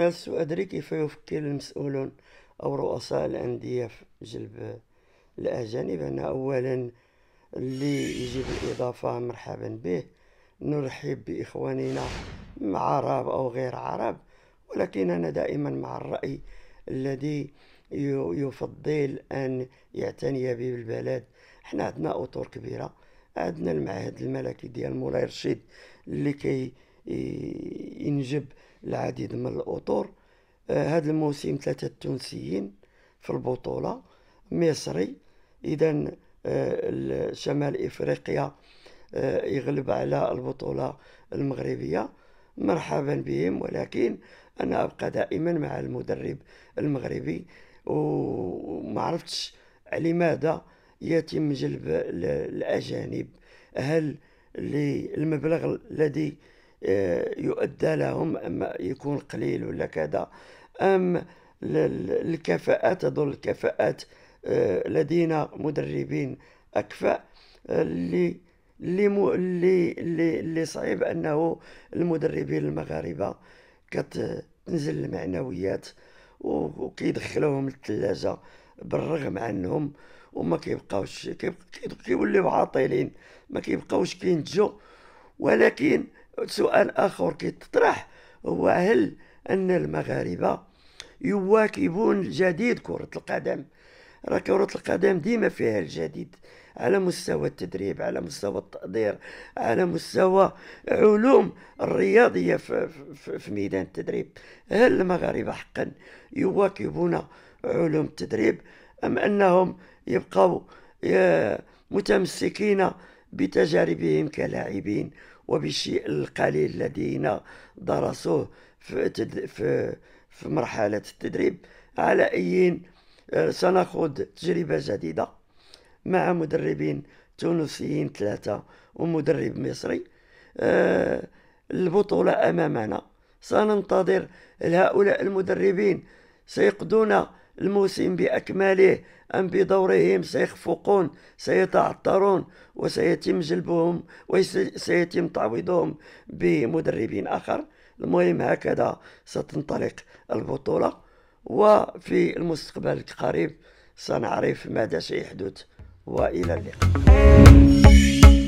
أنا لست أدري كيف يفكر المسؤولون أو رؤساء الأندية في جلب الأجانب أنا أولا اللي يجي بالإضافة مرحبا به نرحب بإخواننا عرب أو غير عرب ولكن أنا دائما مع الرأي الذي يفضل أن يعتني به البلد حنا عندنا أطر كبيرة عندنا المعهد الملكي ديال مولاي رشيد اللي كي ينجب العديد من الأطور هذا آه، الموسم ثلاثة تونسيين في البطولة مصري إذا آه، شمال إفريقيا آه، يغلب على البطولة المغربية مرحبا بهم ولكن أنا أبقى دائما مع المدرب المغربي وما عرفتش لماذا يتم جلب الأجانب هل للمبلغ الذي آه، يؤدى لهم أما يكون قليل ولا كذا أم الكفاءات هذول آه، الكفاءات لدينا مدربين أكفاء آه، اللي اللي اللي اللي صعيب انه المدربين المغاربه كتنزل المعنويات وكيدخلوهم للثلاجه بالرغم عنهم وما كيبقاوش كيوليو عاطلين ما كيبقاوش كينتجوا ولكن سؤال آخر كيتطرح هو هل أن المغاربة يواكبون الجديد كرة القدم راه كرة القدم ديما فيها الجديد على مستوى التدريب على مستوى التقدير على مستوى علوم الرياضية في, في, في ميدان التدريب هل المغاربة حقا يواكبون علوم التدريب أم أنهم يبقوا متمسكين بتجاربهم كلاعبين وبالشيء القليل الذين درسوه في, في, في مرحلة التدريب على أي سنخوض تجربة جديدة مع مدربين تونسيين ثلاثة ومدرب مصري آه، البطولة أمامنا سننتظر هؤلاء المدربين سيقضون الموسم بأكمله أم بدورهم سيخفقون سيتعثرون وسيتم جلبهم وسيتم تعويضهم بمدربين آخر المهم هكذا ستنطلق البطولة وفي المستقبل القريب سنعرف ماذا سيحدث وإلى اللقاء